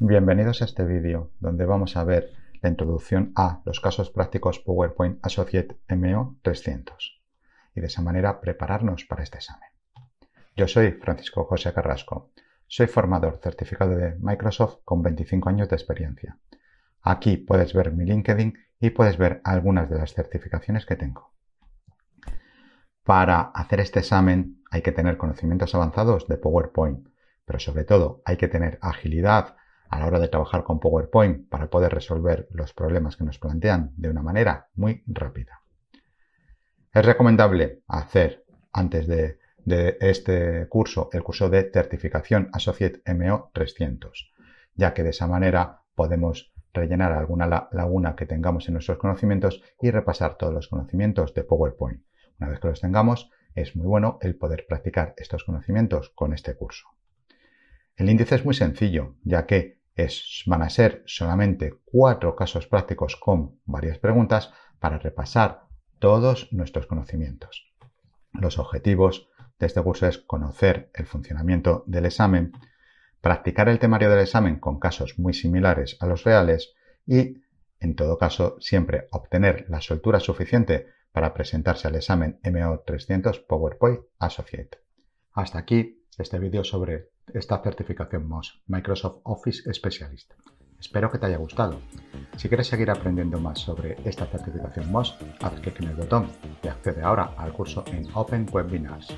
Bienvenidos a este vídeo donde vamos a ver la introducción a los casos prácticos PowerPoint Associate MO 300 y de esa manera prepararnos para este examen. Yo soy Francisco José Carrasco, soy formador certificado de Microsoft con 25 años de experiencia. Aquí puedes ver mi LinkedIn y puedes ver algunas de las certificaciones que tengo. Para hacer este examen hay que tener conocimientos avanzados de PowerPoint, pero sobre todo hay que tener agilidad, a la hora de trabajar con PowerPoint para poder resolver los problemas que nos plantean de una manera muy rápida. Es recomendable hacer antes de, este curso el curso de certificación Associate MO 300, ya que de esa manera podemos rellenar alguna laguna que tengamos en nuestros conocimientos y repasar todos los conocimientos de PowerPoint. Una vez que los tengamos, es muy bueno el poder practicar estos conocimientos con este curso. El índice es muy sencillo, ya que es, van a ser solamente cuatro casos prácticos con varias preguntas para repasar todos nuestros conocimientos. Los objetivos de este curso es conocer el funcionamiento del examen, practicar el temario del examen con casos muy similares a los reales y, en todo caso, siempre obtener la soltura suficiente para presentarse al examen MO300 PowerPoint Associate. Hasta aquí este vídeo sobre esta certificación MOS, Microsoft Office Specialist. Espero que te haya gustado. Si quieres seguir aprendiendo más sobre esta certificación MOS, haz clic en el botón y accede ahora al curso en Open Webinars.